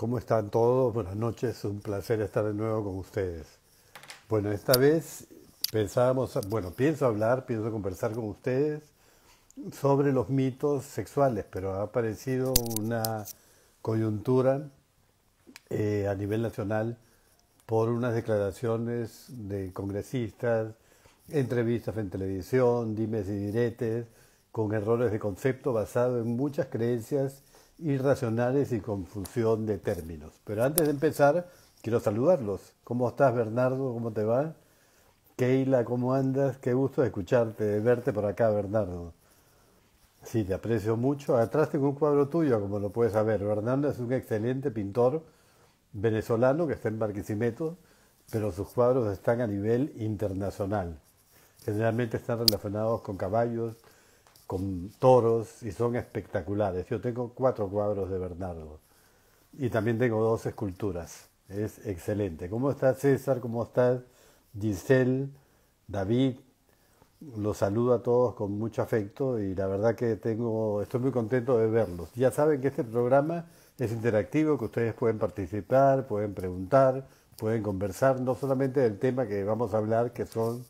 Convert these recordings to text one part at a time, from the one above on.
¿Cómo están todos? Buenas noches, un placer estar de nuevo con ustedes. Bueno, esta vez pensábamos, bueno, pienso hablar, pienso conversar con ustedes sobre los mitos sexuales, pero ha aparecido una coyuntura eh, a nivel nacional por unas declaraciones de congresistas, entrevistas en televisión, dimes y diretes, con errores de concepto basado en muchas creencias irracionales y con función de términos. Pero antes de empezar, quiero saludarlos. ¿Cómo estás, Bernardo? ¿Cómo te va? Keila, ¿cómo andas? Qué gusto escucharte, verte por acá, Bernardo. Sí, te aprecio mucho. Atrás tengo un cuadro tuyo, como lo puedes saber. Bernardo es un excelente pintor venezolano que está en Barquisimeto, pero sus cuadros están a nivel internacional. Generalmente están relacionados con caballos, con toros y son espectaculares. Yo tengo cuatro cuadros de Bernardo y también tengo dos esculturas. Es excelente. ¿Cómo está César? ¿Cómo está Giselle? David? Los saludo a todos con mucho afecto y la verdad que tengo, estoy muy contento de verlos. Ya saben que este programa es interactivo, que ustedes pueden participar, pueden preguntar, pueden conversar, no solamente del tema que vamos a hablar, que son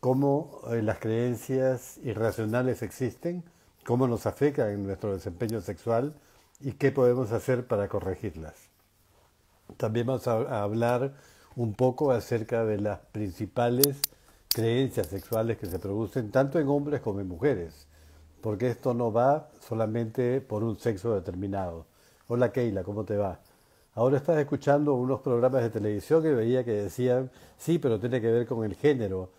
cómo eh, las creencias irracionales existen, cómo nos afectan en nuestro desempeño sexual y qué podemos hacer para corregirlas. También vamos a, a hablar un poco acerca de las principales creencias sexuales que se producen tanto en hombres como en mujeres, porque esto no va solamente por un sexo determinado. Hola Keila, ¿cómo te va? Ahora estás escuchando unos programas de televisión que veía que decían, sí, pero tiene que ver con el género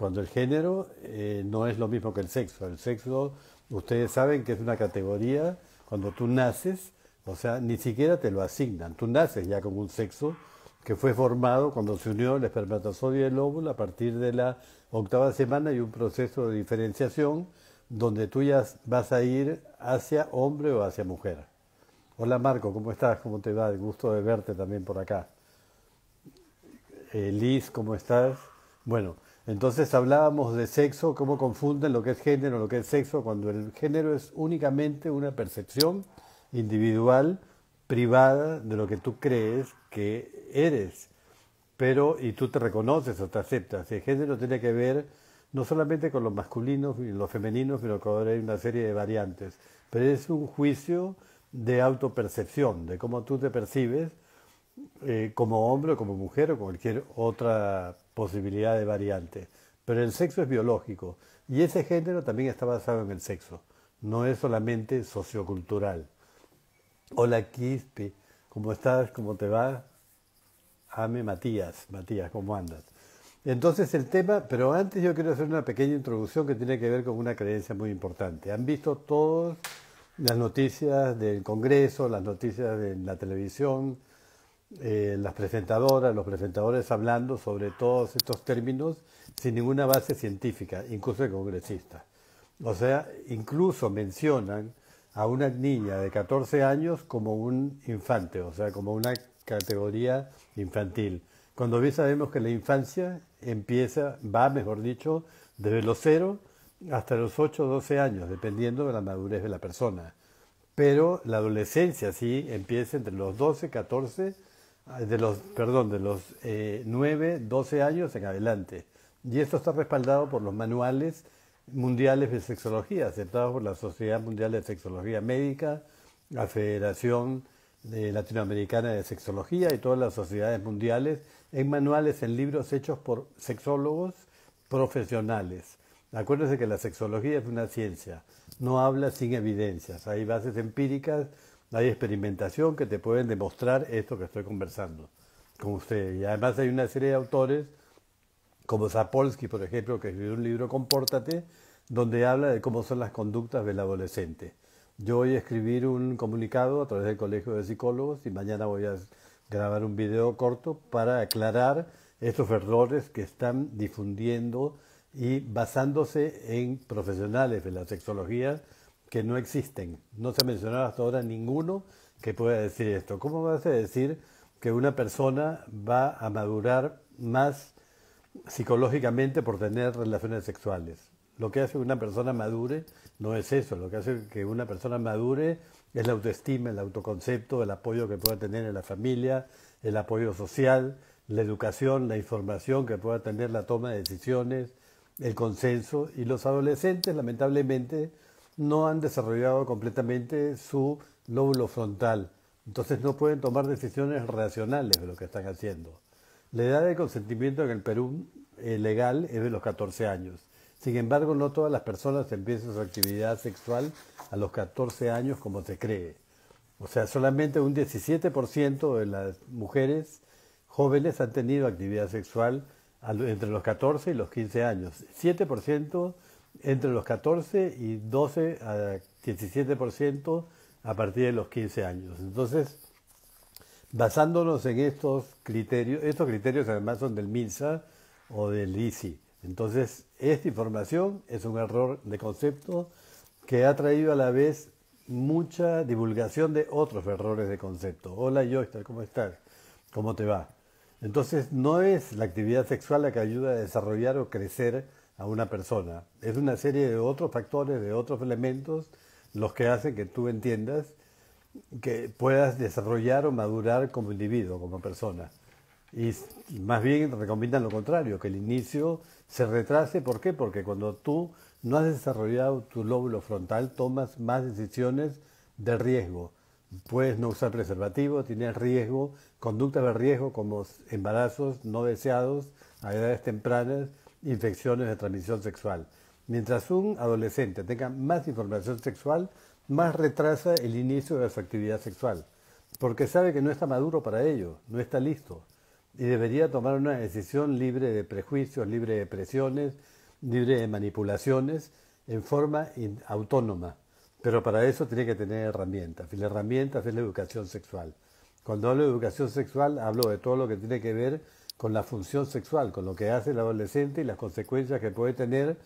cuando el género eh, no es lo mismo que el sexo. El sexo, ustedes saben que es una categoría, cuando tú naces, o sea, ni siquiera te lo asignan, tú naces ya con un sexo que fue formado cuando se unió el espermatozoide y el óvulo a partir de la octava semana y un proceso de diferenciación donde tú ya vas a ir hacia hombre o hacia mujer. Hola Marco, ¿cómo estás? ¿Cómo te va? El gusto de verte también por acá. Eh, Liz, ¿cómo estás? Bueno, entonces hablábamos de sexo, cómo confunden lo que es género, lo que es sexo, cuando el género es únicamente una percepción individual, privada de lo que tú crees que eres, pero y tú te reconoces o te aceptas. El género tiene que ver no solamente con los masculinos y los femeninos, sino que ahora hay una serie de variantes, pero es un juicio de autopercepción, de cómo tú te percibes eh, como hombre o como mujer o cualquier otra posibilidad de variantes. Pero el sexo es biológico y ese género también está basado en el sexo, no es solamente sociocultural. Hola Quispe, ¿cómo estás? ¿Cómo te va? Ame Matías, Matías, ¿cómo andas? Entonces el tema, pero antes yo quiero hacer una pequeña introducción que tiene que ver con una creencia muy importante. Han visto todas las noticias del Congreso, las noticias de la televisión, eh, las presentadoras, los presentadores hablando sobre todos estos términos sin ninguna base científica, incluso de congresistas. O sea, incluso mencionan a una niña de 14 años como un infante, o sea, como una categoría infantil. Cuando bien sabemos que la infancia empieza, va, mejor dicho, desde los 0 hasta los 8 o 12 años, dependiendo de la madurez de la persona. Pero la adolescencia sí empieza entre los 12, 14 Ah, de los, perdón, de los 9, eh, 12 años en adelante. Y esto está respaldado por los manuales mundiales de sexología, aceptados por la Sociedad Mundial de Sexología Médica, la Federación eh, Latinoamericana de Sexología y todas las sociedades mundiales, en manuales, en libros hechos por sexólogos profesionales. Acuérdense que la sexología es una ciencia, no habla sin evidencias, hay bases empíricas hay experimentación que te pueden demostrar esto que estoy conversando con ustedes. Y además hay una serie de autores, como Zapolsky, por ejemplo, que escribió un libro, Compórtate, donde habla de cómo son las conductas del adolescente. Yo voy a escribir un comunicado a través del Colegio de Psicólogos y mañana voy a grabar un video corto para aclarar estos errores que están difundiendo y basándose en profesionales de la sexología que no existen. No se ha mencionado hasta ahora ninguno que pueda decir esto. ¿Cómo vas a decir que una persona va a madurar más psicológicamente por tener relaciones sexuales? Lo que hace que una persona madure no es eso. Lo que hace que una persona madure es la autoestima, el autoconcepto, el apoyo que pueda tener en la familia, el apoyo social, la educación, la información que pueda tener la toma de decisiones, el consenso. Y los adolescentes, lamentablemente, no han desarrollado completamente su lóbulo frontal. Entonces no pueden tomar decisiones racionales de lo que están haciendo. La edad de consentimiento en el Perú eh, legal es de los 14 años. Sin embargo, no todas las personas empiezan su actividad sexual a los 14 años como se cree. O sea, solamente un 17% de las mujeres jóvenes han tenido actividad sexual entre los 14 y los 15 años. 7% entre los 14 y 12 a 17% a partir de los 15 años. Entonces, basándonos en estos criterios, estos criterios además son del MINSA o del ICI. Entonces, esta información es un error de concepto que ha traído a la vez mucha divulgación de otros errores de concepto. Hola yo, ¿cómo estás? ¿Cómo te va? Entonces, no es la actividad sexual la que ayuda a desarrollar o crecer a una persona. Es una serie de otros factores, de otros elementos, los que hacen que tú entiendas que puedas desarrollar o madurar como individuo, como persona. Y más bien recomiendan lo contrario, que el inicio se retrase. ¿Por qué? Porque cuando tú no has desarrollado tu lóbulo frontal, tomas más decisiones de riesgo. Puedes no usar preservativo, tienes riesgo, conductas de riesgo como embarazos no deseados a edades tempranas infecciones de transmisión sexual. Mientras un adolescente tenga más información sexual, más retrasa el inicio de su actividad sexual, porque sabe que no está maduro para ello, no está listo, y debería tomar una decisión libre de prejuicios, libre de presiones, libre de manipulaciones, en forma autónoma. Pero para eso tiene que tener herramientas, y las herramientas es la educación sexual. Cuando hablo de educación sexual, hablo de todo lo que tiene que ver con la función sexual, con lo que hace el adolescente y las consecuencias que puede tener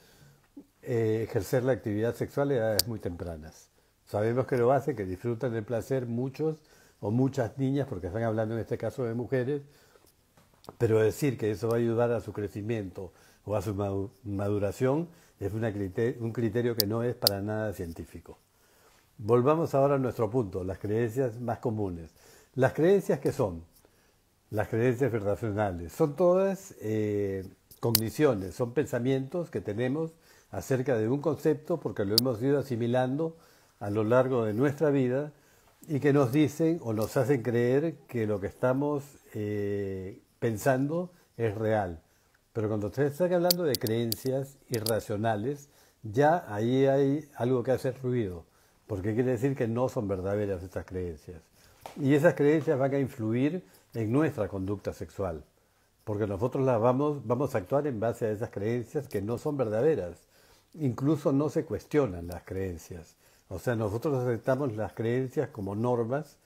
eh, ejercer la actividad sexual a edades muy tempranas. Sabemos que lo hace, que disfrutan del placer muchos o muchas niñas, porque están hablando en este caso de mujeres, pero decir que eso va a ayudar a su crecimiento o a su maduración es una un criterio que no es para nada científico. Volvamos ahora a nuestro punto, las creencias más comunes. Las creencias que son las creencias irracionales son todas eh, cogniciones, son pensamientos que tenemos acerca de un concepto porque lo hemos ido asimilando a lo largo de nuestra vida y que nos dicen o nos hacen creer que lo que estamos eh, pensando es real. Pero cuando ustedes están hablando de creencias irracionales, ya ahí hay algo que hace ruido, porque quiere decir que no son verdaderas estas creencias. Y esas creencias van a influir en nuestra conducta sexual, porque nosotros la vamos, vamos a actuar en base a esas creencias que no son verdaderas. Incluso no se cuestionan las creencias. O sea, nosotros aceptamos las creencias como normas,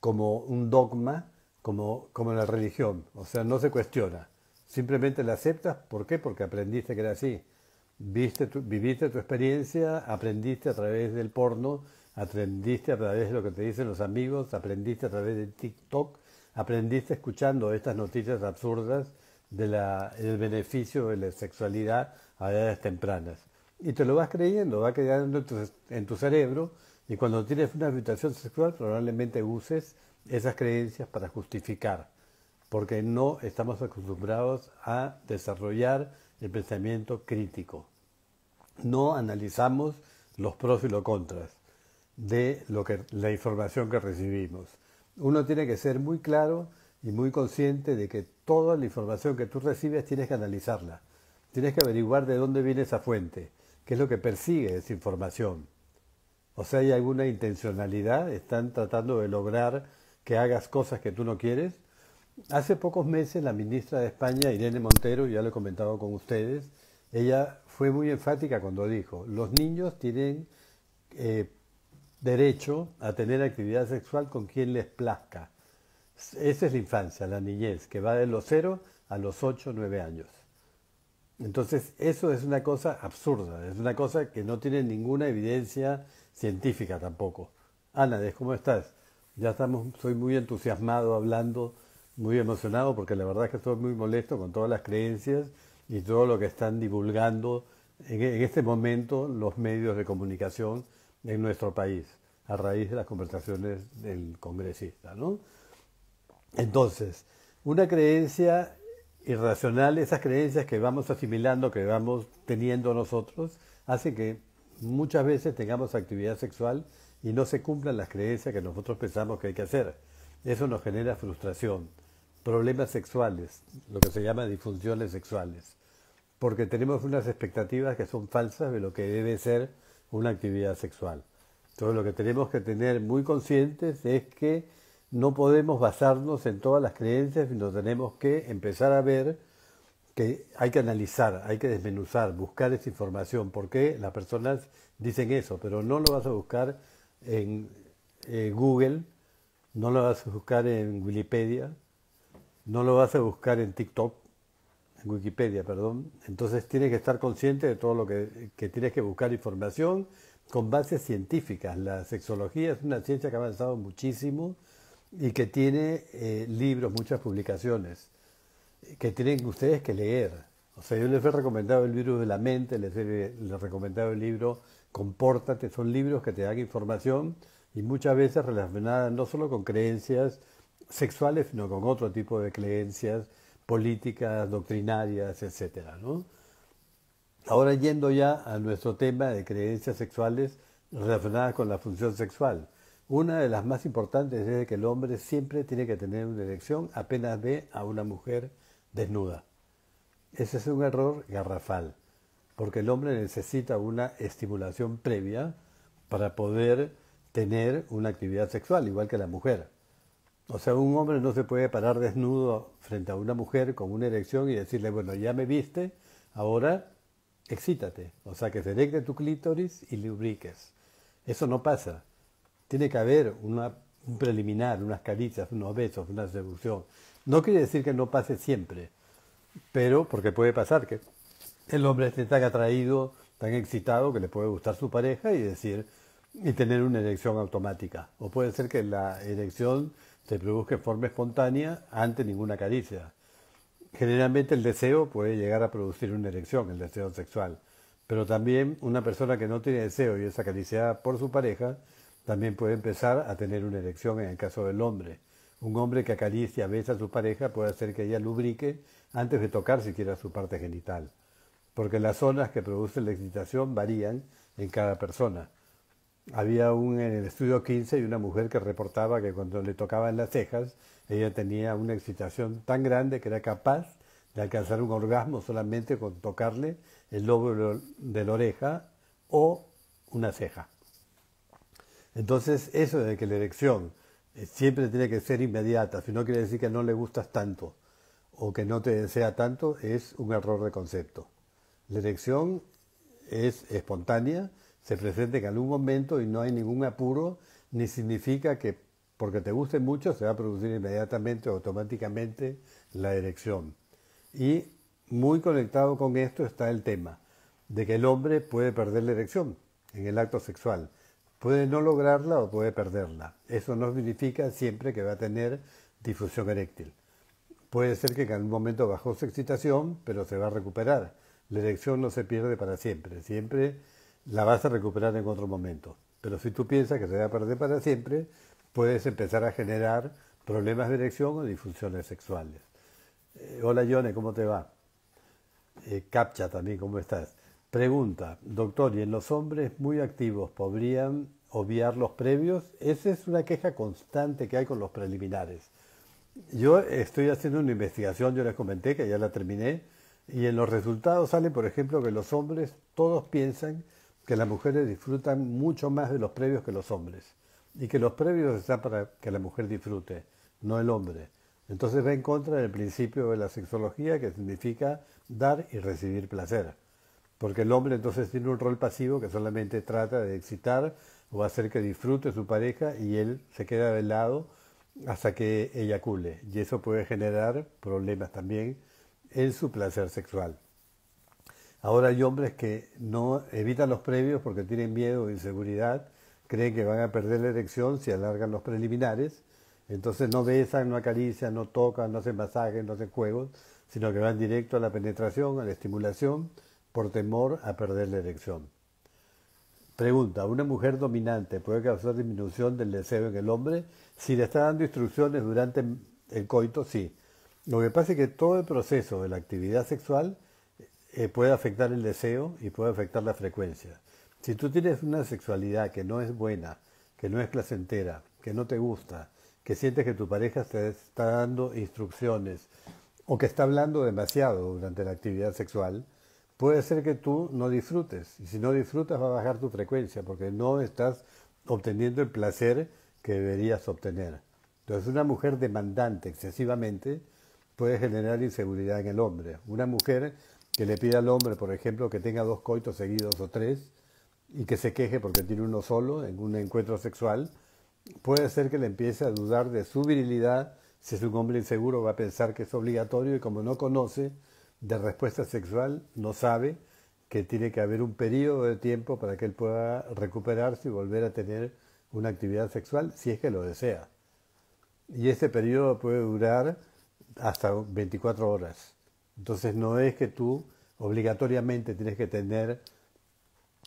como un dogma, como, como la religión. O sea, no se cuestiona. Simplemente la aceptas. ¿Por qué? Porque aprendiste que era así. Viste viviste tu experiencia, aprendiste a través del porno, aprendiste a través de lo que te dicen los amigos, aprendiste a través de TikTok, aprendiste escuchando estas noticias absurdas del beneficio de la sexualidad a edades tempranas. Y te lo vas creyendo, va quedando en tu, cerebro y cuando tienes una habitación sexual probablemente uses esas creencias para justificar, porque no estamos acostumbrados a desarrollar el pensamiento crítico. No analizamos los pros y los contras de lo que, la información que recibimos. Uno tiene que ser muy claro y muy consciente de que toda la información que tú recibes tienes que analizarla. Tienes que averiguar de dónde viene esa fuente, qué es lo que persigue esa información. O sea, hay alguna intencionalidad, están tratando de lograr que hagas cosas que tú no quieres. Hace pocos meses la ministra de España, Irene Montero, ya lo he comentado con ustedes, ella fue muy enfática cuando dijo, los niños tienen eh, derecho a tener actividad sexual con quien les plazca. Esa es la infancia, la niñez, que va de los cero a los ocho, nueve años. Entonces, eso es una cosa absurda, es una cosa que no tiene ninguna evidencia científica tampoco. Ana, ¿cómo estás? Ya estamos, soy muy entusiasmado hablando, muy emocionado, porque la verdad es que estoy muy molesto con todas las creencias y todo lo que están divulgando en este momento los medios de comunicación en nuestro país, a raíz de las conversaciones del congresista. ¿no? Entonces, una creencia irracional, esas creencias que vamos asimilando, que vamos teniendo nosotros, hace que muchas veces tengamos actividad sexual y no se cumplan las creencias que nosotros pensamos que hay que hacer. Eso nos genera frustración, problemas sexuales, lo que se llama disfunciones sexuales, porque tenemos unas expectativas que son falsas de lo que debe ser una actividad sexual. Entonces lo que tenemos que tener muy conscientes es que no podemos basarnos en todas las creencias, sino tenemos que empezar a ver que hay que analizar, hay que desmenuzar, buscar esa información, porque las personas dicen eso, pero no lo vas a buscar en Google, no lo vas a buscar en Wikipedia, no lo vas a buscar en TikTok, Wikipedia, perdón. Entonces tienes que estar consciente de todo lo que, tienes que buscar información con bases científicas. La sexología es una ciencia que ha avanzado muchísimo y que tiene eh, libros, muchas publicaciones, eh, que tienen ustedes que leer. O sea, yo les he recomendado el libro de la mente, les he, recomendado el libro Compórtate, son libros que te dan información y muchas veces relacionadas no solo con creencias sexuales, sino con otro tipo de creencias políticas, doctrinarias, etc. Ahora yendo ya a nuestro tema de creencias sexuales relacionadas con la función sexual. Una de las más importantes es que el hombre siempre tiene que tener una erección apenas ve a una mujer desnuda. Ese es un error garrafal, porque el hombre necesita una estimulación previa para poder tener una actividad sexual, igual que la mujer. O sea, un hombre no se puede parar desnudo frente a una mujer con una erección y decirle, bueno, ya me viste, ahora excítate. O sea, que se erecte tu clítoris y lubriques. Eso no pasa. Tiene que haber una, un preliminar, unas caricias, unos besos, una seducción. No quiere decir que no pase siempre, pero porque puede pasar que el hombre esté tan atraído, tan excitado que le puede gustar su pareja y decir y tener una erección automática. O puede ser que la erección se produce en forma espontánea ante ninguna caricia. Generalmente el deseo puede llegar a producir una erección, el deseo sexual, pero también una persona que no tiene deseo y es acariciada por su pareja también puede empezar a tener una erección en el caso del hombre. Un hombre que acaricia, besa a su pareja puede hacer que ella lubrique antes de tocar siquiera su parte genital, porque las zonas que producen la excitación varían en cada persona había un, en el estudio 15 y una mujer que reportaba que cuando le tocaban las cejas, ella tenía una excitación tan grande que era capaz de alcanzar un orgasmo solamente con tocarle el lóbulo de la oreja o una ceja. Entonces, eso de que la erección eh, siempre tiene que ser inmediata, si no quiere decir que no le gustas tanto o que no te desea tanto, es un error de concepto. La erección es espontánea, se que en algún momento y no hay ningún apuro, ni significa que porque te guste mucho se va a producir inmediatamente o automáticamente la erección. Y muy conectado con esto está el tema de que el hombre puede perder la erección en el acto sexual. Puede no lograrla o puede perderla. Eso no significa siempre que va a tener difusión eréctil. Puede ser que en algún momento bajó su excitación, pero se va a recuperar. La erección no se pierde para siempre. Siempre la vas a recuperar en otro momento. Pero si tú piensas que se va a perder para siempre, puedes empezar a generar problemas de erección o disfunciones sexuales. Eh, hola Yone, ¿cómo te va? Eh, captcha también, ¿cómo estás? Pregunta, doctor, ¿y en los hombres muy activos podrían obviar los previos? Esa es una queja constante que hay con los preliminares. Yo estoy haciendo una investigación, yo les comenté que ya la terminé, y en los resultados sale, por ejemplo, que los hombres todos piensan que las mujeres disfrutan mucho más de los previos que los hombres y que los previos están para que la mujer disfrute, no el hombre. Entonces va en contra del principio de la sexología que significa dar y recibir placer, porque el hombre entonces tiene un rol pasivo que solamente trata de excitar o hacer que disfrute su pareja y él se queda de lado hasta que ella cule. y eso puede generar problemas también en su placer sexual. Ahora hay hombres que no evitan los previos porque tienen miedo o e inseguridad, creen que van a perder la erección si alargan los preliminares, entonces no besan, no acarician, no tocan, no hacen masajes, no hacen juegos, sino que van directo a la penetración, a la estimulación, por temor a perder la erección. Pregunta, ¿una mujer dominante puede causar disminución del deseo en el hombre? Si le está dando instrucciones durante el coito, sí. Lo que pasa es que todo el proceso de la actividad sexual eh, puede afectar el deseo y puede afectar la frecuencia. Si tú tienes una sexualidad que no es buena, que no es placentera, que no te gusta, que sientes que tu pareja te está dando instrucciones o que está hablando demasiado durante la actividad sexual, puede ser que tú no disfrutes. Y si no disfrutas va a bajar tu frecuencia porque no estás obteniendo el placer que deberías obtener. Entonces una mujer demandante excesivamente puede generar inseguridad en el hombre. Una mujer que le pida al hombre, por ejemplo, que tenga dos coitos seguidos o tres y que se queje porque tiene uno solo en un encuentro sexual, puede ser que le empiece a dudar de su virilidad. Si es un hombre inseguro, va a pensar que es obligatorio y como no conoce de respuesta sexual, no sabe que tiene que haber un periodo de tiempo para que él pueda recuperarse y volver a tener una actividad sexual, si es que lo desea. Y este periodo puede durar hasta 24 horas. Entonces no es que tú obligatoriamente tienes que tener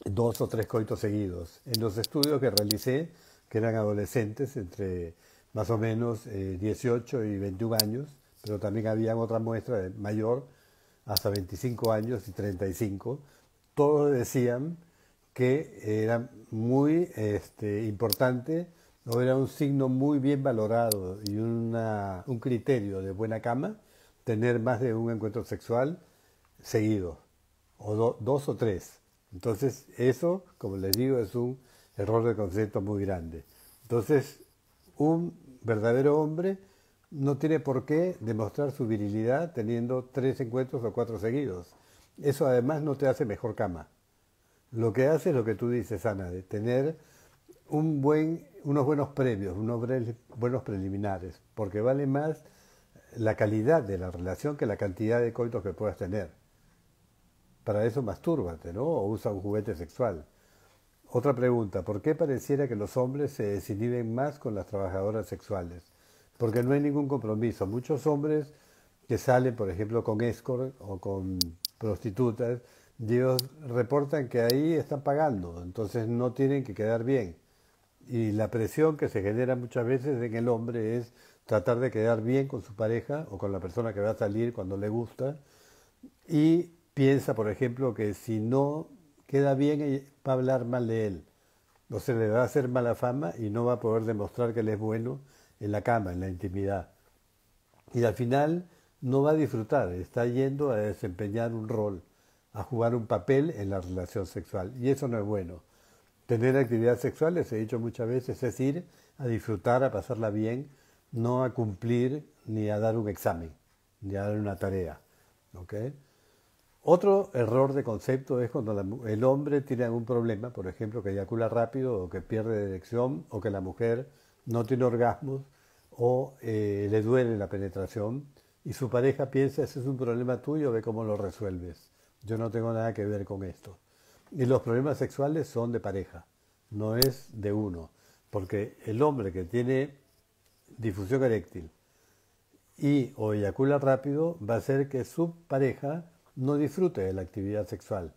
dos o tres coitos seguidos. En los estudios que realicé, que eran adolescentes entre más o menos 18 eh, y 21 años, pero también había otra muestra mayor, hasta 25 años y 35, todos decían que era muy este, importante o era un signo muy bien valorado y un criterio de buena cama tener más de un encuentro sexual seguido, o dos o tres. Entonces, eso, como les digo, es un error de concepto muy grande. Entonces, un verdadero hombre no tiene por qué demostrar su virilidad teniendo tres encuentros o cuatro seguidos. Eso además no te hace mejor cama. Lo que hace es lo que tú dices, Ana, de tener un buen, unos buenos premios, unos buenos preliminares, porque vale más la calidad de la relación que la cantidad de coitos que puedas tener. Para eso mastúrbate, ¿no? O usa un juguete sexual. Otra pregunta, ¿por qué pareciera que los hombres se desinhiben más con las trabajadoras sexuales? Porque no hay ningún compromiso. Muchos hombres que salen, por ejemplo, con escort o con prostitutas, dios reportan que ahí están pagando, entonces no tienen que quedar bien. Y la presión que se genera muchas veces en el hombre es tratar de quedar bien con su pareja o con la persona que va a salir cuando le gusta y piensa, por ejemplo, que si no queda bien va a hablar mal de él, o se le va a hacer mala fama y no va a poder demostrar que él es bueno en la cama, en la intimidad. Y al final no va a disfrutar, está yendo a desempeñar un rol, a jugar un papel en la relación sexual. Y eso no es bueno. Tener actividad sexual, he dicho muchas veces, es ir a disfrutar, a pasarla bien, no a cumplir ni a dar un examen, ni a dar una tarea. Otro error de concepto es cuando el hombre tiene algún problema, por ejemplo, que eyacula rápido o que pierde dirección, o que la mujer no tiene orgasmos o eh, le duele la penetración y su pareja piensa, ese es un problema tuyo, ve cómo lo resuelves. Yo no tengo nada que ver con esto. Y los problemas sexuales son de pareja, no es de uno, porque el hombre que tiene difusión eréctil y o eyacula rápido va a hacer que su pareja no disfrute de la actividad sexual.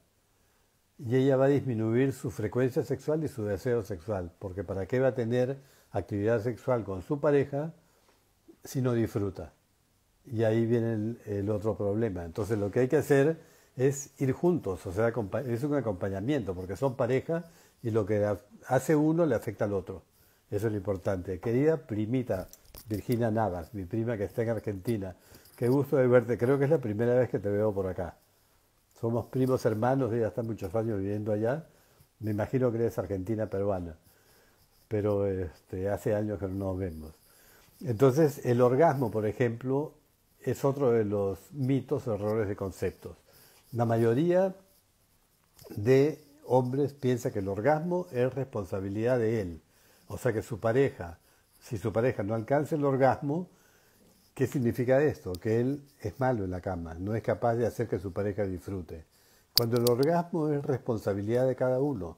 Y ella va a disminuir su frecuencia sexual y su deseo sexual, porque ¿para qué va a tener actividad sexual con su pareja si no disfruta? Y ahí viene el, otro problema. Entonces lo que hay que hacer es ir juntos, o sea, es un acompañamiento, porque son pareja y lo que hace uno le afecta al otro. Eso es lo importante. Querida primita Virginia Navas, mi prima que está en Argentina, qué gusto de verte. Creo que es la primera vez que te veo por acá. Somos primos hermanos, ella está muchos años viviendo allá. Me imagino que eres argentina peruana, pero este, hace años que no nos vemos. Entonces, el orgasmo, por ejemplo, es otro de los mitos errores de conceptos. La mayoría de hombres piensa que el orgasmo es responsabilidad de él o sea que su pareja, si su pareja no alcanza el orgasmo, ¿qué significa esto? Que él es malo en la cama, no es capaz de hacer que su pareja disfrute. Cuando el orgasmo es responsabilidad de cada uno.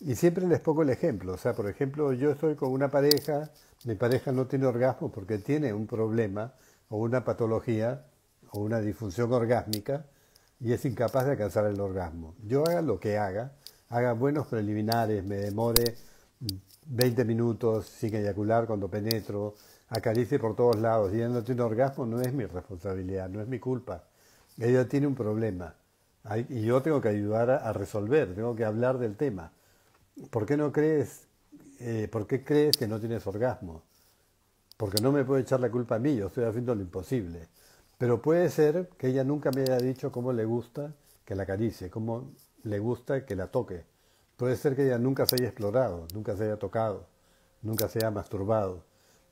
Y siempre les pongo el ejemplo. O sea, por ejemplo, yo estoy con una pareja, mi pareja no tiene orgasmo porque tiene un problema o una patología o una disfunción orgásmica y es incapaz de alcanzar el orgasmo. Yo haga lo que haga, haga buenos preliminares, me demore Veinte minutos sin eyacular cuando penetro, acaricie por todos lados y ella no tiene orgasmo, no es mi responsabilidad, no es mi culpa. Ella tiene un problema y yo tengo que ayudar a, resolver, tengo que hablar del tema. ¿Por qué no crees, eh, por qué crees que no tienes orgasmo? Porque no me puede echar la culpa a mí, yo estoy haciendo lo imposible. Pero puede ser que ella nunca me haya dicho cómo le gusta que la acaricie, cómo le gusta que la toque Puede ser que ella nunca se haya explorado, nunca se haya tocado, nunca se haya masturbado.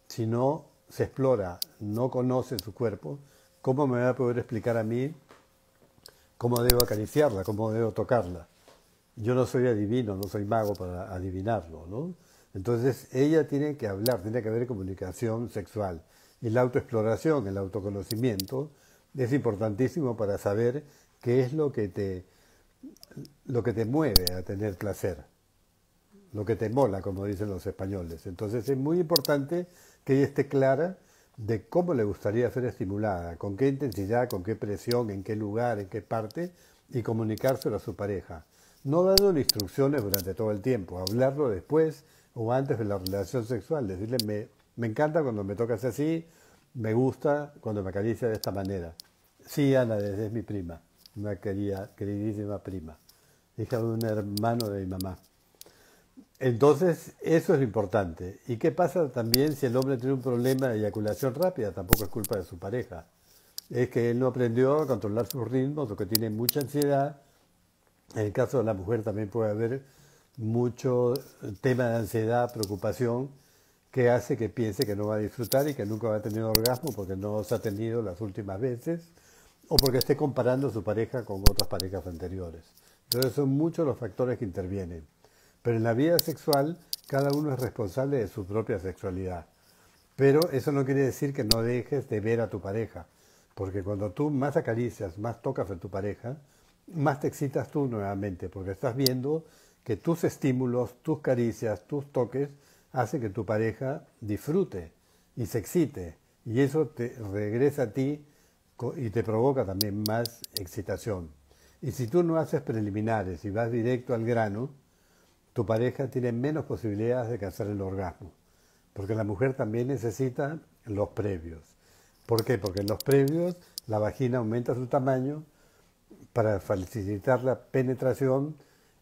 Si no se explora, no conoce su cuerpo, ¿cómo me va a poder explicar a mí cómo debo acariciarla, cómo debo tocarla? Yo no soy adivino, no soy mago para adivinarlo, ¿no? Entonces ella tiene que hablar, tiene que haber comunicación sexual. Y la autoexploración, el autoconocimiento, es importantísimo para saber qué es lo que te lo que te mueve a tener placer, lo que te mola, como dicen los españoles. Entonces es muy importante que ella esté clara de cómo le gustaría ser estimulada, con qué intensidad, con qué presión, en qué lugar, en qué parte, y comunicárselo a su pareja. No dándole instrucciones durante todo el tiempo, hablarlo después o antes de la relación sexual, decirle me, encanta cuando me tocas así, me gusta cuando me acaricia de esta manera. Sí, Ana, desde es mi prima, una querida, queridísima prima hija de un hermano de mi mamá. Entonces, eso es importante. ¿Y qué pasa también si el hombre tiene un problema de eyaculación rápida? Tampoco es culpa de su pareja. Es que él no aprendió a controlar sus ritmos o que tiene mucha ansiedad. En el caso de la mujer también puede haber mucho eh, tema de ansiedad, preocupación, que hace que piense que no va a disfrutar y que nunca va a tener orgasmo porque no se ha tenido las últimas veces o porque esté comparando su pareja con otras parejas anteriores. Entonces son muchos los factores que intervienen. Pero en la vida sexual cada uno es responsable de su propia sexualidad. Pero eso no quiere decir que no dejes de ver a tu pareja. Porque cuando tú más acaricias, más tocas a tu pareja, más te excitas tú nuevamente. Porque estás viendo que tus estímulos, tus caricias, tus toques hacen que tu pareja disfrute y se excite. Y eso te regresa a ti y te provoca también más excitación. Y si tú no haces preliminares y vas directo al grano, tu pareja tiene menos posibilidades de alcanzar el orgasmo, porque la mujer también necesita los previos. ¿Por qué? Porque en los previos la vagina aumenta su tamaño para facilitar la penetración,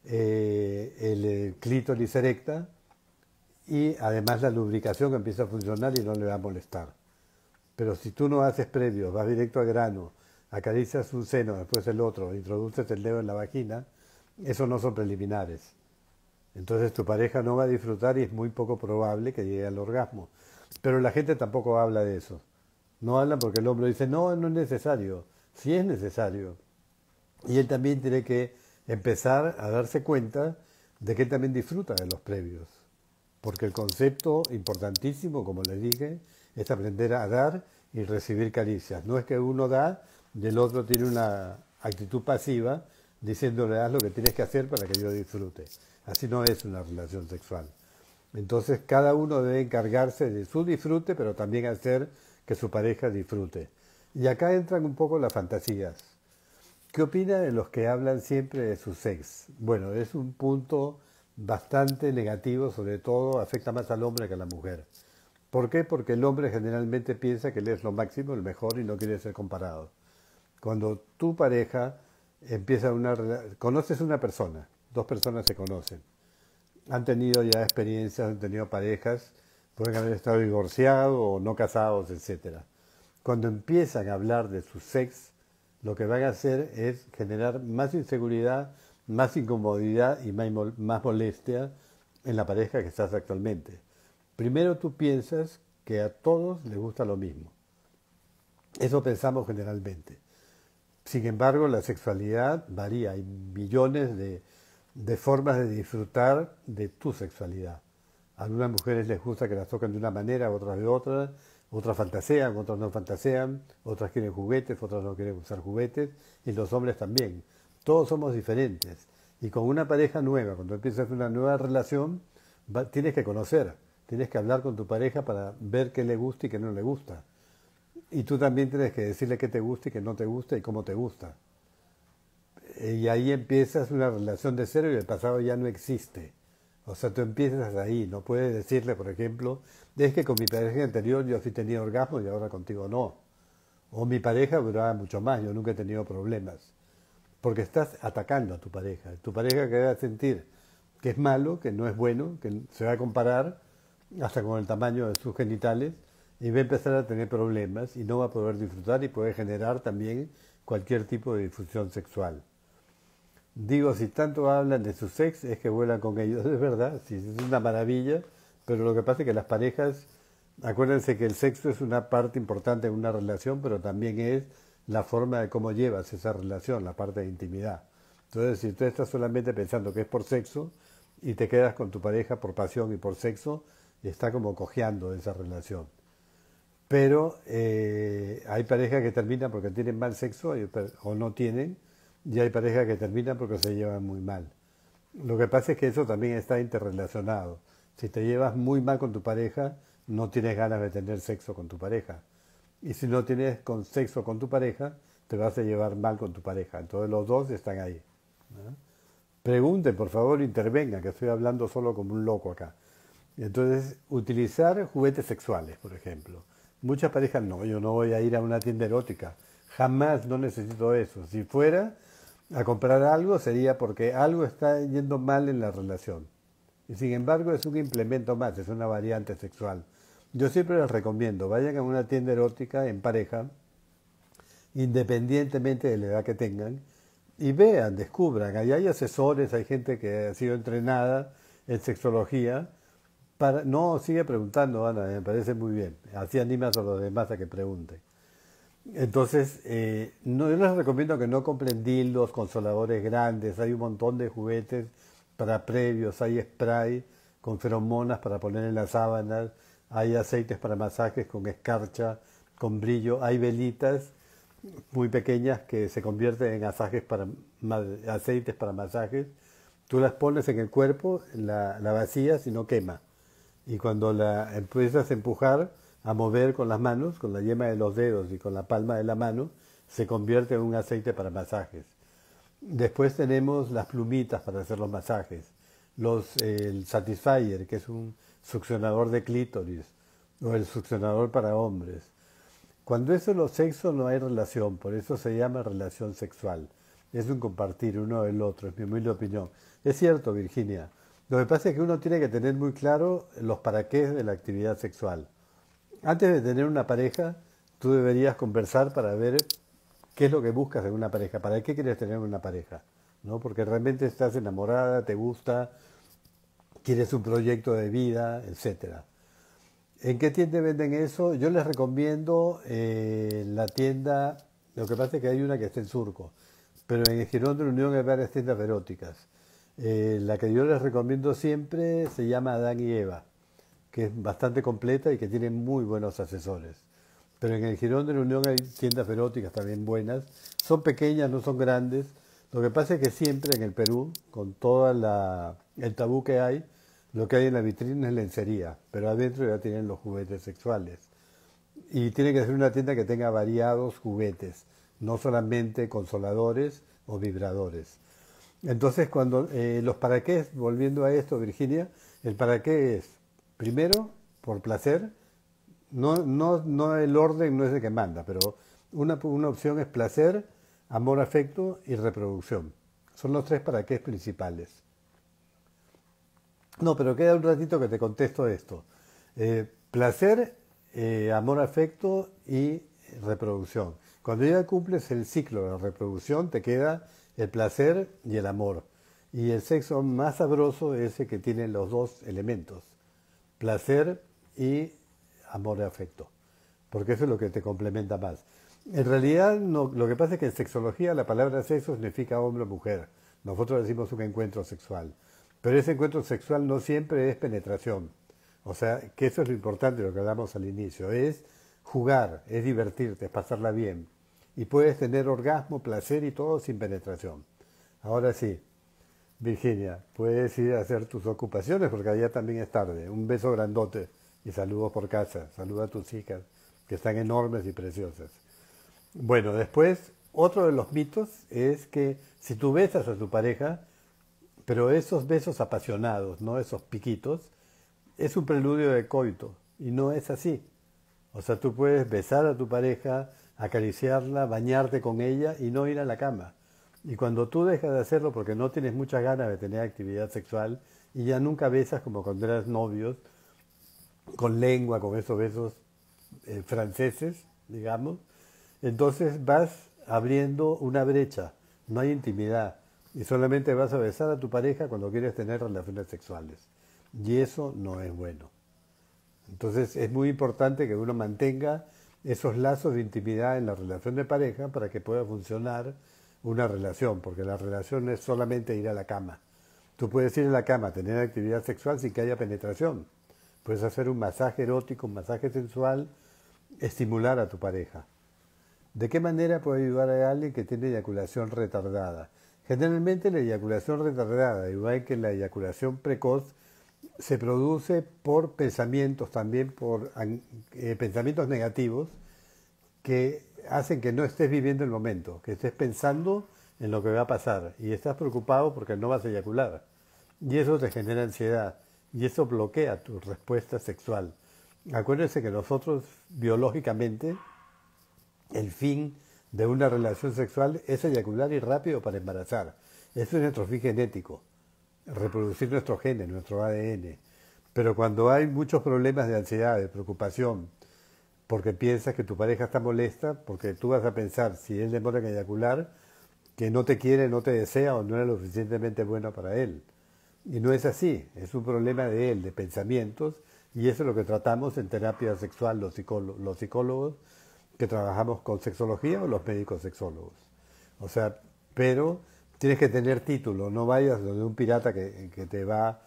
eh, el eh, clítoris erecta y además la lubricación que empieza a funcionar y no le va a molestar. Pero si tú no haces previos, vas directo al grano, acaricias un seno, después el otro, introduces el dedo en la vagina, eso no son preliminares. Entonces tu pareja no va a disfrutar y es muy poco probable que llegue al orgasmo. Pero la gente tampoco habla de eso. No hablan porque el hombre dice, no, no es necesario. Sí es necesario. Y él también tiene que empezar a darse cuenta de que él también disfruta de los previos. Porque el concepto importantísimo, como le dije, es aprender a dar y recibir caricias. No es que uno da del otro tiene una actitud pasiva diciéndole haz lo que tienes que hacer para que yo disfrute. Así no es una relación sexual. Entonces cada uno debe encargarse de su disfrute, pero también hacer que su pareja disfrute. Y acá entran un poco las fantasías. ¿Qué opina de los que hablan siempre de su sex? Bueno, es un punto bastante negativo, sobre todo afecta más al hombre que a la mujer. ¿Por qué? Porque el hombre generalmente piensa que él es lo máximo, el mejor y no quiere ser comparado. Cuando tu pareja empieza una conoces una persona, dos personas se conocen, han tenido ya experiencias, han tenido parejas, pueden haber estado divorciados o no casados, etc. Cuando empiezan a hablar de su sex, lo que van a hacer es generar más inseguridad, más incomodidad y más molestia en la pareja que estás actualmente. Primero tú piensas que a todos les gusta lo mismo. Eso pensamos generalmente. Sin embargo, la sexualidad varía. Hay millones de, formas de disfrutar de tu sexualidad. A algunas mujeres les gusta que las toquen de una manera, otras de otra, otras fantasean, otras no fantasean, otras quieren juguetes, otras no quieren usar juguetes, y los hombres también. Todos somos diferentes. Y con una pareja nueva, cuando empiezas una nueva relación, tienes que conocer, tienes que hablar con tu pareja para ver qué le gusta y qué no le gusta. Y tú también tienes que decirle qué te gusta y qué no te gusta y cómo te gusta. Y ahí empiezas una relación de cero y el pasado ya no existe. O sea, tú empiezas ahí, no puedes decirle, por ejemplo, es que con mi pareja anterior yo sí tenía orgasmo y ahora contigo no. O mi pareja duraba mucho más, yo nunca he tenido problemas. Porque estás atacando a tu pareja. Tu pareja queda a sentir que es malo, que no es bueno, que se va a comparar hasta con el tamaño de sus genitales y va a empezar a tener problemas y no va a poder disfrutar y puede generar también cualquier tipo de difusión sexual. Digo, si tanto hablan de su sex, es que vuelan con ellos, es verdad, es una maravilla, pero lo que pasa es que las parejas, acuérdense que el sexo es una parte importante de una relación, pero también es la forma de cómo llevas esa relación, la parte de intimidad. Entonces, si tú estás solamente pensando que es por sexo y te quedas con tu pareja por pasión y por sexo, está como cojeando esa relación pero eh, hay parejas que terminan porque tienen mal sexo o no tienen, y hay parejas que terminan porque se llevan muy mal. Lo que pasa es que eso también está interrelacionado. Si te llevas muy mal con tu pareja, no tienes ganas de tener sexo con tu pareja. Y si no tienes con sexo con tu pareja, te vas a llevar mal con tu pareja. Entonces los dos están ahí. ¿no? Pregunten, por favor, intervengan, que estoy hablando solo como un loco acá. Entonces, utilizar juguetes sexuales, por ejemplo Muchas parejas no, yo no voy a ir a una tienda erótica, jamás no necesito eso. Si fuera a comprar algo sería porque algo está yendo mal en la relación. Y sin embargo es un implemento más, es una variante sexual. Yo siempre les recomiendo, vayan a una tienda erótica en pareja, independientemente de la edad que tengan, y vean, descubran. Ahí hay asesores, hay gente que ha sido entrenada en sexología no, sigue preguntando, Ana, me parece muy bien. Así animas a los demás a que pregunten. Entonces, eh, no, yo les recomiendo que no compren dildos, consoladores grandes, hay un montón de juguetes para previos, hay spray con feromonas para poner en las sábanas, hay aceites para masajes con escarcha, con brillo, hay velitas muy pequeñas que se convierten en para, aceites para masajes. Tú las pones en el cuerpo, la, la vacías y no quema y cuando la empiezas a empujar, a mover con las manos, con la yema de los dedos y con la palma de la mano, se convierte en un aceite para masajes. Después tenemos las plumitas para hacer los masajes, los, el satisfier, que es un succionador de clítoris, o el succionador para hombres. Cuando es lo sexo no hay relación, por eso se llama relación sexual. Es un compartir uno del otro, es mi humilde opinión. Es cierto, Virginia, lo que pasa es que uno tiene que tener muy claro los para qué de la actividad sexual. Antes de tener una pareja, tú deberías conversar para ver qué es lo que buscas en una pareja, para qué quieres tener una pareja, ¿no? Porque realmente estás enamorada, te gusta, quieres un proyecto de vida, etc. ¿En qué tienda venden eso? Yo les recomiendo eh, la tienda, lo que pasa es que hay una que está en Surco, pero en el Girón de la Unión hay varias tiendas eróticas. Eh, la que yo les recomiendo siempre se llama Adán y Eva, que es bastante completa y que tiene muy buenos asesores. Pero en el Girón de la Unión hay tiendas eróticas también buenas. Son pequeñas, no son grandes. Lo que pasa es que siempre en el Perú, con todo el tabú que hay, lo que hay en la vitrina es lencería, pero adentro ya tienen los juguetes sexuales. Y tiene que ser una tienda que tenga variados juguetes, no solamente consoladores o vibradores. Entonces, cuando eh, los para qué, volviendo a esto, Virginia, el para qué es, primero, por placer, no, no, no el orden no es el que manda, pero una, una opción es placer, amor, afecto y reproducción. Son los tres para qué principales. No, pero queda un ratito que te contesto esto. Eh, placer, eh, amor, afecto y reproducción. Cuando ya cumples el ciclo de reproducción, te queda el placer y el amor. Y el sexo más sabroso es el que tiene los dos elementos, placer y amor y afecto, porque eso es lo que te complementa más. En realidad, lo que pasa es que en sexología la palabra sexo significa hombre o mujer. Nosotros decimos un encuentro sexual, pero ese encuentro sexual no siempre es penetración. O sea, que eso es lo importante, lo que hablamos al inicio, es jugar, es divertirte, es pasarla bien y puedes tener orgasmo, placer y todo sin penetración. Ahora sí, Virginia, puedes ir a hacer tus ocupaciones porque allá también es tarde. Un beso grandote y saludos por casa. Saluda a tus hijas que están enormes y preciosas. Bueno, después, otro de los mitos es que si tú besas a tu pareja, pero esos besos apasionados, no esos piquitos, es un preludio de coito y no es así. O sea, tú puedes besar a tu pareja, acariciarla, bañarte con ella y no ir a la cama. Y cuando tú dejas de hacerlo porque no tienes muchas ganas de tener actividad sexual y ya nunca besas como cuando eras novios, con lengua, con esos besos eh, franceses, digamos, entonces vas abriendo una brecha, no hay intimidad y solamente vas a besar a tu pareja cuando quieres tener relaciones sexuales. Y eso no es bueno. Entonces es muy importante que uno mantenga esos lazos de intimidad en la relación de pareja para que pueda funcionar una relación, porque la relación es solamente ir a la cama. Tú puedes ir a la cama, tener actividad sexual sin que haya penetración. Puedes hacer un masaje erótico, un masaje sensual, estimular a tu pareja. ¿De qué manera puede ayudar a alguien que tiene eyaculación retardada? Generalmente la eyaculación retardada, igual que la eyaculación precoz, se produce por pensamientos, también por eh, pensamientos negativos que hacen que no estés viviendo el momento, que estés pensando en lo que va a pasar y estás preocupado porque no vas a eyacular. Y eso te genera ansiedad y eso bloquea tu respuesta sexual. Acuérdense que nosotros biológicamente el fin de una relación sexual es eyacular y rápido para embarazar. Eso es un fin genético reproducir nuestro gene nuestro ADN. Pero cuando hay muchos problemas de ansiedad, de preocupación, porque piensas que tu pareja está molesta, porque tú vas a pensar, si él demora en eyacular, que no te quiere, no te desea o no es lo suficientemente bueno para él. Y no es así, es un problema de él, de pensamientos, y eso es lo que tratamos en terapia sexual los psicólogos que trabajamos con sexología o los médicos sexólogos. O sea, pero tienes que tener título, no vayas donde un pirata que, te va a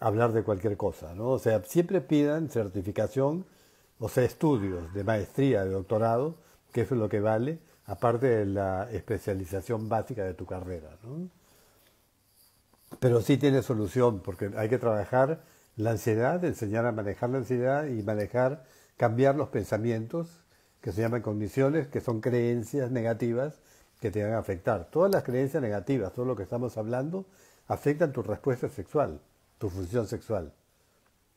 hablar de cualquier cosa, ¿no? O sea, siempre pidan certificación, o sea, estudios de maestría, de doctorado, que eso es lo que vale, aparte de la especialización básica de tu carrera, ¿no? Pero sí tiene solución, porque hay que trabajar la ansiedad, enseñar a manejar la ansiedad y manejar, cambiar los pensamientos, que se llaman condiciones, que son creencias negativas, que te van a afectar. Todas las creencias negativas, todo lo que estamos hablando, afectan tu respuesta sexual, tu función sexual.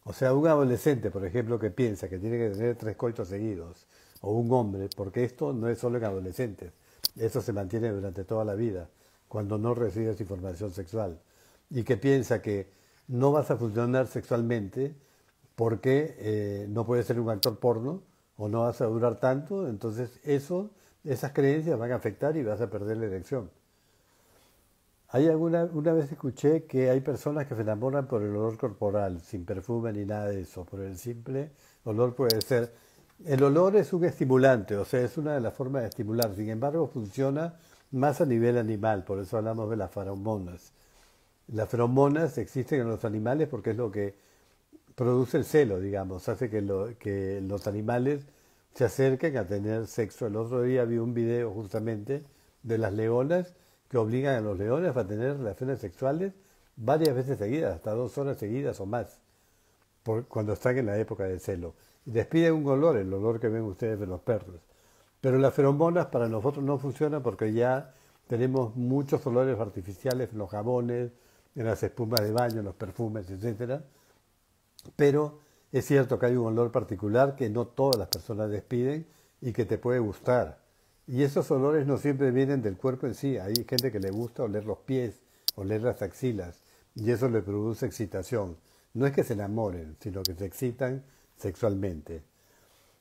O sea, un adolescente, por ejemplo, que piensa que tiene que tener tres coitos seguidos, o un hombre, porque esto no es solo en adolescentes, eso se mantiene durante toda la vida, cuando no recibes información sexual, y que piensa que no vas a funcionar sexualmente porque eh, no puedes ser un actor porno o no vas a durar tanto, entonces eso esas creencias van a afectar y vas a perder la elección. Hay alguna, una vez escuché que hay personas que se enamoran por el olor corporal, sin perfume ni nada de eso, por el simple olor puede ser. El olor es un estimulante, o sea, es una de las formas de estimular, sin embargo funciona más a nivel animal, por eso hablamos de las faromonas. Las feromonas existen en los animales porque es lo que produce el celo, digamos, hace que, que los animales se acerquen a tener sexo. El otro día vi un video justamente de las leonas que obligan a los leones a tener relaciones sexuales varias veces seguidas, hasta dos horas seguidas o más, cuando están en la época del celo. Despiden despide un olor, el olor que ven ustedes de los perros. Pero las feromonas para nosotros no funcionan porque ya tenemos muchos olores artificiales en los jabones, en las espumas de baño, en los perfumes, etc. Pero es cierto que hay un olor particular que no todas las personas despiden y que te puede gustar. Y esos olores no siempre vienen del cuerpo en sí. Hay gente que le gusta oler los pies, oler las axilas, y eso le produce excitación. No es que se enamoren, sino que se excitan sexualmente.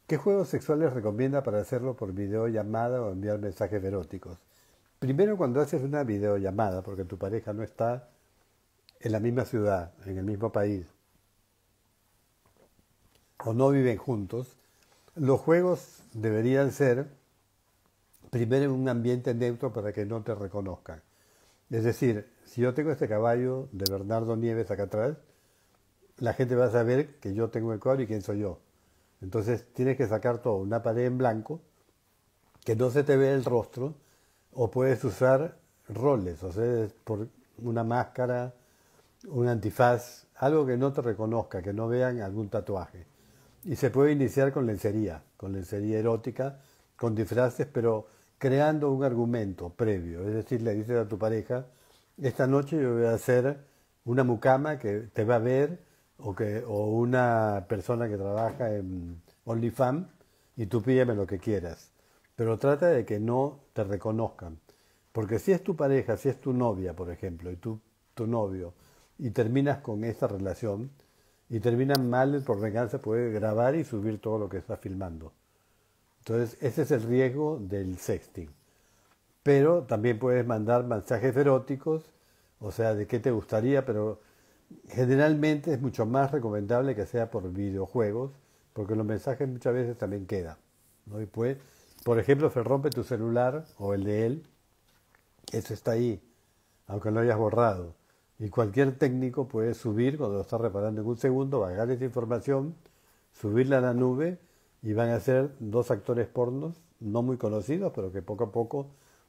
¿Qué juegos sexuales recomienda para hacerlo por videollamada o enviar mensajes eróticos? Primero cuando haces una videollamada, porque tu pareja no está en la misma ciudad, en el mismo país, o no viven juntos, los juegos deberían ser primero en un ambiente neutro para que no te reconozcan. Es decir, si yo tengo este caballo de Bernardo Nieves acá atrás, la gente va a saber que yo tengo el caballo y quién soy yo. Entonces tienes que sacar todo, una pared en blanco, que no se te vea el rostro, o puedes usar roles, o sea, por una máscara, un antifaz, algo que no te reconozca, que no vean algún tatuaje. Y se puede iniciar con lencería, con lencería erótica, con disfraces, pero creando un argumento previo. Es decir, le dices a tu pareja, esta noche yo voy a hacer una mucama que te va a ver o, que, o una persona que trabaja en OnlyFans y tú pídeme lo que quieras. Pero trata de que no te reconozcan. Porque si es tu pareja, si es tu novia, por ejemplo, y tú, tu novio, y terminas con esta relación, y terminan mal, por venganza puede grabar y subir todo lo que está filmando. Entonces, ese es el riesgo del sexting. Pero también puedes mandar mensajes eróticos, o sea, de qué te gustaría, pero generalmente es mucho más recomendable que sea por videojuegos, porque los mensajes muchas veces también quedan. ¿no? Y por ejemplo, se rompe tu celular o el de él, eso está ahí, aunque lo hayas borrado. Y cualquier técnico puede subir, cuando lo está reparando en un segundo, bajar esa información, subirla a la nube y van a ser dos actores pornos no muy conocidos, pero que poco a poco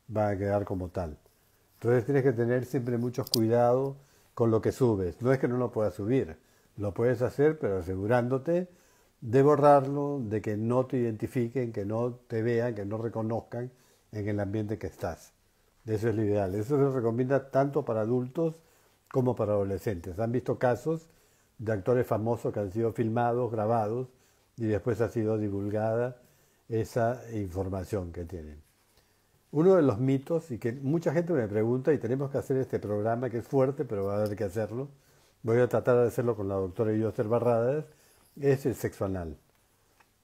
van a quedar como tal. Entonces tienes que tener siempre mucho cuidado con lo que subes. No es que no lo puedas subir, lo puedes hacer, pero asegurándote de borrarlo, de que no te identifiquen, que no te vean, que no reconozcan en el ambiente que estás. Eso es lo ideal. Eso se recomienda tanto para adultos como para adolescentes. Han visto casos de actores famosos que han sido filmados, grabados y después ha sido divulgada esa información que tienen. Uno de los mitos, y que mucha gente me pregunta, y tenemos que hacer este programa que es fuerte, pero va a haber que hacerlo, voy a tratar de hacerlo con la doctora Yoster Barradas, es el sexo anal.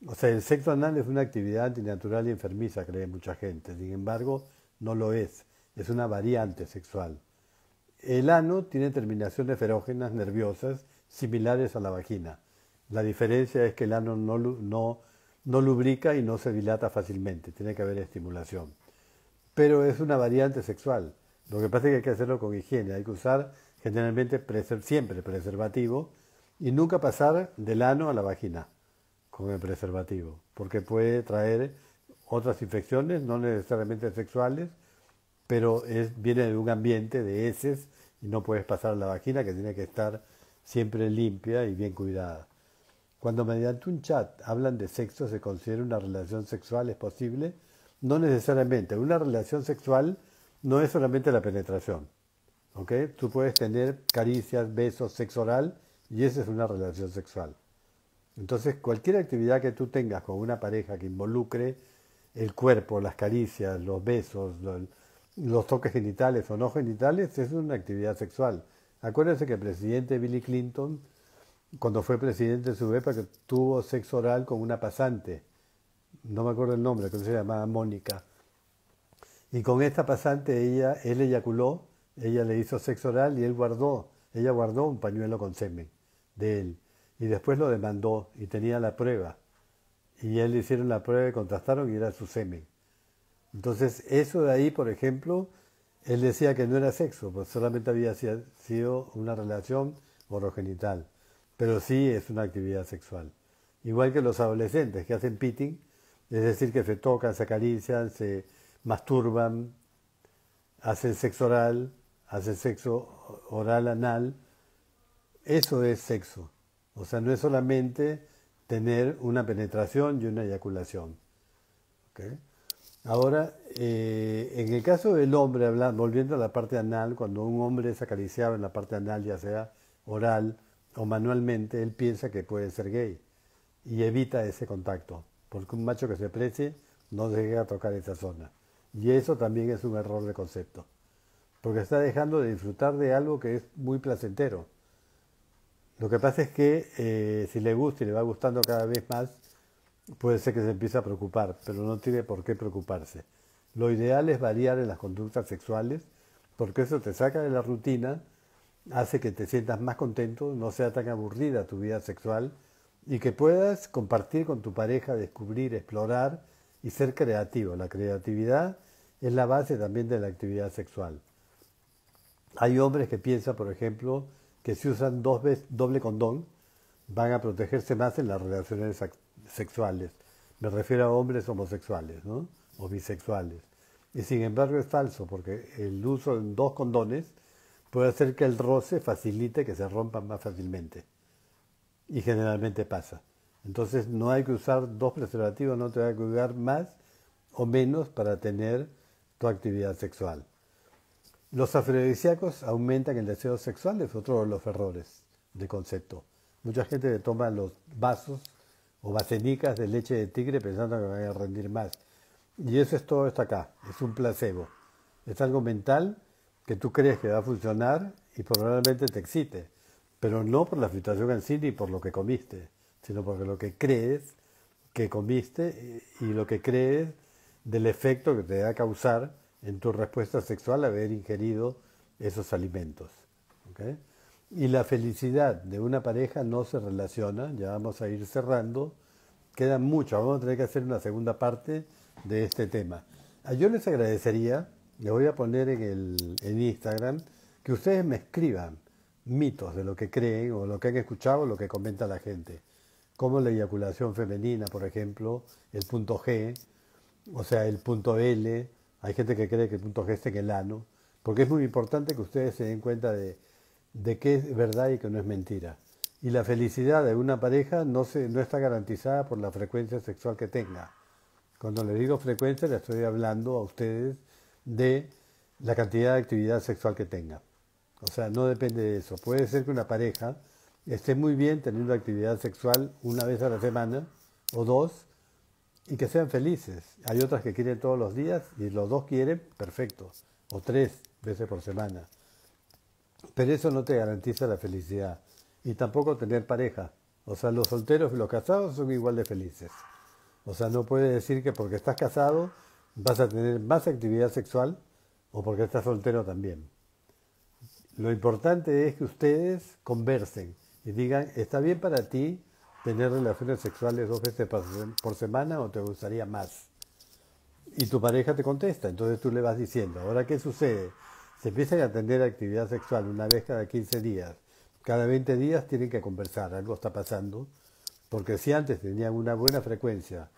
O sea, el sexo anal es una actividad antinatural y enfermiza, cree mucha gente. Sin embargo, no lo es. Es una variante sexual. El ano tiene terminaciones ferógenas nerviosas similares a la vagina. La diferencia es que el ano no, no lubrica y no se dilata fácilmente, tiene que haber estimulación. Pero es una variante sexual. Lo que pasa es que hay que hacerlo con higiene, hay que usar generalmente siempre preservativo y nunca pasar del ano a la vagina con el preservativo, porque puede traer otras infecciones, no necesariamente sexuales, pero viene de un ambiente de heces y no puedes pasar a la vagina que tiene que estar siempre limpia y bien cuidada. Cuando mediante un chat hablan de sexo se considera una relación sexual, ¿es posible? No necesariamente. Una relación sexual no es solamente la penetración. Tú puedes tener caricias, besos, sexo oral y esa es una relación sexual. Entonces, cualquier actividad que tú tengas con una pareja que involucre el cuerpo, las caricias, los besos, los toques genitales o no genitales es una actividad sexual. Acuérdense que el presidente Billy Clinton, cuando fue presidente de su que tuvo sexo oral con una pasante. No me acuerdo el nombre, creo que se llamaba Mónica. Y con esta pasante ella, él eyaculó, ella le hizo sexo oral y él guardó, ella guardó un pañuelo con semen de él. Y después lo demandó y tenía la prueba. Y él le hicieron la prueba y contrastaron y era su semen. Entonces, eso de ahí, por ejemplo, él decía que no era sexo, pues solamente había sido una relación orogenital, pero sí es una actividad sexual. Igual que los adolescentes que hacen pitting, es decir, que se tocan, se acarician, se masturban, hacen sexo oral, hacen sexo oral anal, eso es sexo. O sea, no es solamente tener una penetración y una eyaculación. ¿Ok? Ahora, eh, en el caso del hombre, volviendo a la parte anal, cuando un hombre es acariciado en la parte anal, ya sea oral o manualmente, él piensa que puede ser gay y evita ese contacto, porque un macho que se aprecie no llega a tocar esa zona. Y eso también es un error de concepto, porque está dejando de disfrutar de algo que es muy placentero. Lo que pasa es que eh, si le gusta y le va gustando cada vez más, puede ser que se empiece a preocupar, pero no tiene por qué preocuparse. Lo ideal es variar en las conductas sexuales porque eso te saca de la rutina, hace que te sientas más contento, no sea tan aburrida tu vida sexual y que puedas compartir con tu pareja, descubrir, explorar y ser creativo. La creatividad es la base también de la actividad sexual. Hay hombres que piensan, por ejemplo, que si usan doble condón van a protegerse más en las relaciones sexuales. Me refiero a hombres homosexuales o bisexuales. Y sin embargo es falso, porque el uso de dos condones puede hacer que el roce facilite que se rompan más fácilmente. Y generalmente pasa. Entonces no hay que usar dos preservativos, no te va a cuidar más o menos para tener tu actividad sexual. Los afrodisíacos aumentan el deseo sexual, es otro de los errores de concepto. Mucha gente le toma los vasos o basenicas de leche de tigre pensando que van a rendir más. Y eso es todo está acá, es un placebo. Es algo mental que tú crees que va a funcionar y probablemente te excite, pero no por la situación en sí ni por lo que comiste, sino porque lo que crees que comiste y lo que crees del efecto que te va a causar en tu respuesta sexual haber ingerido esos alimentos. ¿okay? y la felicidad de una pareja no se relaciona, ya vamos a ir cerrando, queda mucho, vamos a tener que hacer una segunda parte de este tema. Ah, yo les agradecería, les voy a poner en, el, en Instagram, que ustedes me escriban mitos de lo que creen o lo que han escuchado o lo que comenta la gente, como la eyaculación femenina, por ejemplo, el punto G, o sea, el punto L, hay gente que cree que el punto G está en el ano, porque es muy importante que ustedes se den cuenta de de qué es verdad y que no es mentira. Y la felicidad de una pareja no, se, no está garantizada por la frecuencia sexual que tenga. Cuando le digo frecuencia, le estoy hablando a ustedes de la cantidad de actividad sexual que tenga. O sea, no depende de eso. Puede ser que una pareja esté muy bien teniendo actividad sexual una vez a la semana o dos y que sean felices. Hay otras que quieren todos los días y los dos quieren, perfecto. O tres veces por semana. Pero eso no te garantiza la felicidad. Y tampoco tener pareja. O sea, los solteros y los casados son igual de felices. O sea, no puede decir que porque estás casado vas a tener más actividad sexual o porque estás soltero también. Lo importante es que ustedes conversen y digan, ¿está bien para ti tener relaciones sexuales dos veces por semana o te gustaría más? Y tu pareja te contesta, entonces tú le vas diciendo, ¿ahora qué sucede? Se empiezan a atender actividad sexual una vez cada 15 días. Cada 20 días tienen que conversar, algo está pasando, porque si antes tenían una buena frecuencia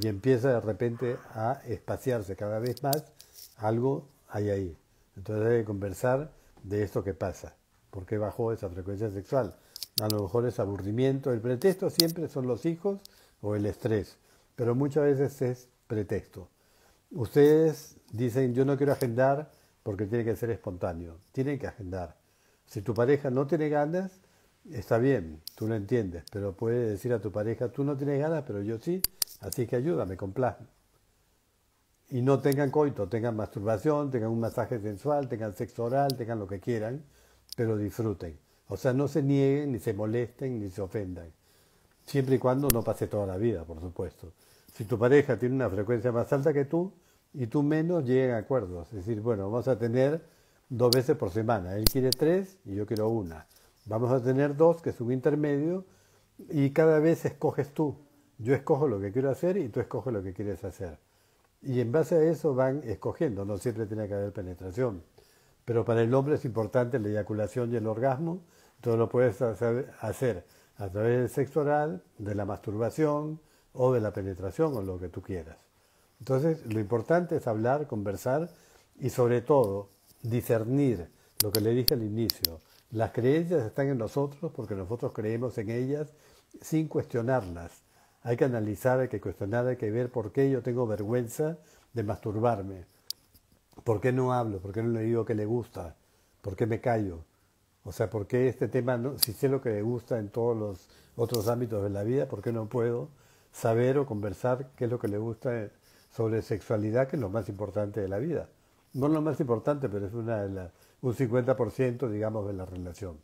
y empieza de repente a espaciarse cada vez más, algo hay ahí. Entonces hay que conversar de esto que pasa, por qué bajó esa frecuencia sexual. A lo mejor es aburrimiento, el pretexto siempre son los hijos o el estrés, pero muchas veces es pretexto. Ustedes dicen, yo no quiero agendar porque tiene que ser espontáneo, tiene que agendar. Si tu pareja no tiene ganas, está bien, tú lo entiendes, pero puedes decir a tu pareja, tú no tienes ganas, pero yo sí, así que ayúdame, complazme. Y no tengan coito, tengan masturbación, tengan un masaje sensual, tengan sexo oral, tengan lo que quieran, pero disfruten. O sea, no se nieguen, ni se molesten, ni se ofendan. Siempre y cuando no pase toda la vida, por supuesto. Si tu pareja tiene una frecuencia más alta que tú, y tú menos, lleguen a acuerdos. Es decir, bueno, vamos a tener dos veces por semana. Él quiere tres y yo quiero una. Vamos a tener dos, que es un intermedio, y cada vez escoges tú. Yo escojo lo que quiero hacer y tú escoges lo que quieres hacer. Y en base a eso van escogiendo, no siempre tiene que haber penetración. Pero para el hombre es importante la eyaculación y el orgasmo, todo lo puedes hacer a través del sexo oral, de la masturbación o de la penetración o lo que tú quieras. Entonces, lo importante es hablar, conversar y sobre todo discernir lo que le dije al inicio. Las creencias están en nosotros porque nosotros creemos en ellas sin cuestionarlas. Hay que analizar, hay que cuestionar, hay que ver por qué yo tengo vergüenza de masturbarme. ¿Por qué no hablo? ¿Por qué no le digo que le gusta? ¿Por qué me callo? O sea, ¿por qué este tema, no, si sé lo que le gusta en todos los otros ámbitos de la vida, ¿por qué no puedo saber o conversar qué es lo que le gusta sobre sexualidad, que es lo más importante de la vida. No es lo más importante, pero es una de un 50%, digamos, de la relación.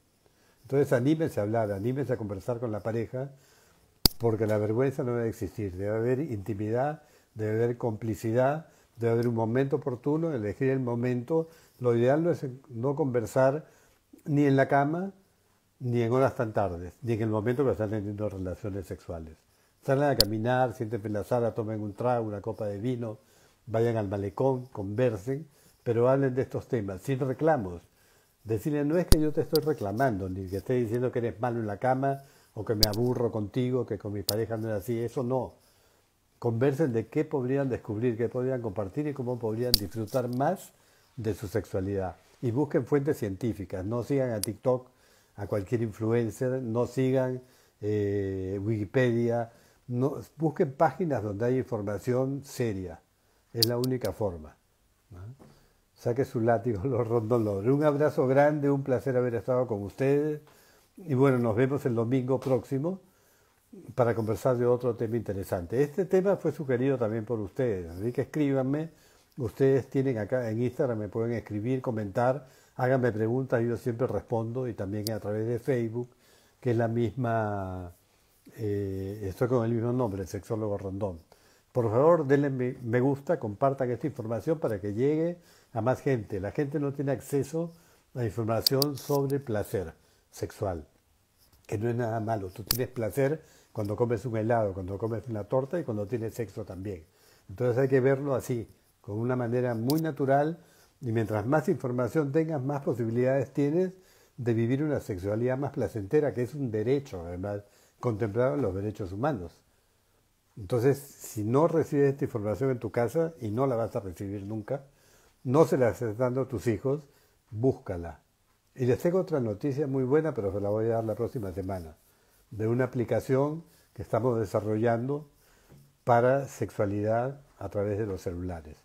Entonces anímense a hablar, anímense a conversar con la pareja, porque la vergüenza no debe existir. Debe haber intimidad, debe haber complicidad, debe haber un momento oportuno, elegir el momento. Lo ideal no es no conversar ni en la cama, ni en horas tan tardes, ni en el momento que están teniendo relaciones sexuales. Salgan a caminar, siéntense en la sala, tomen un trago, una copa de vino, vayan al malecón, conversen, pero hablen de estos temas, sin reclamos. Decirle, no es que yo te estoy reclamando, ni que esté diciendo que eres malo en la cama, o que me aburro contigo, que con mis parejas no es así, eso no. Conversen de qué podrían descubrir, qué podrían compartir y cómo podrían disfrutar más de su sexualidad. Y busquen fuentes científicas, no sigan a TikTok, a cualquier influencer, no sigan eh, Wikipedia, busquen páginas donde hay información seria. Es la única forma. Saque su látigo, los rondolores. Un abrazo grande, un placer haber estado con ustedes. Y bueno, nos vemos el domingo próximo para conversar de otro tema interesante. Este tema fue sugerido también por ustedes, así que escríbanme. Ustedes tienen acá en Instagram, me pueden escribir, comentar, háganme preguntas, yo siempre respondo y también a través de Facebook, que es la misma eh, estoy con el mismo nombre, el sexólogo Rondón. Por favor, denle me gusta, compartan esta información para que llegue a más gente. La gente no tiene acceso a información sobre placer sexual, que no es nada malo. Tú tienes placer cuando comes un helado, cuando comes una torta y cuando tienes sexo también. Entonces hay que verlo así, con una manera muy natural y mientras más información tengas, más posibilidades tienes de vivir una sexualidad más placentera, que es un derecho además contemplaban los derechos humanos. Entonces, si no recibes esta información en tu casa y no la vas a recibir nunca, no se la estás dando a tus hijos, búscala. Y les tengo otra noticia muy buena, pero se la voy a dar la próxima semana, de una aplicación que estamos desarrollando para sexualidad a través de los celulares,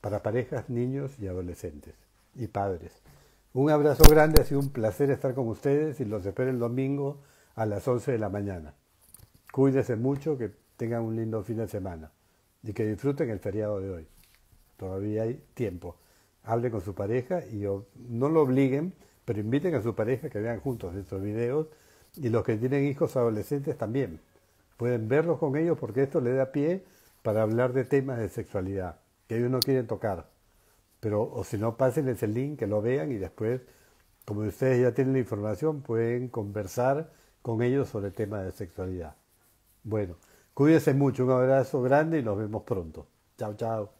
para parejas, niños y adolescentes y padres. Un abrazo grande, ha sido un placer estar con ustedes y los espero el domingo a las 11 de la mañana. Cuídense mucho, que tengan un lindo fin de semana y que disfruten el feriado de hoy. Todavía hay tiempo. Hablen con su pareja y no lo obliguen, pero inviten a su pareja que vean juntos estos videos y los que tienen hijos adolescentes también. Pueden verlos con ellos porque esto le da pie para hablar de temas de sexualidad que ellos no quieren tocar. Pero, o si no, pásenles el link, que lo vean y después, como ustedes ya tienen la información, pueden conversar con ellos sobre el tema de sexualidad. Bueno, cuídense mucho, un abrazo grande y nos vemos pronto. Chao, chao.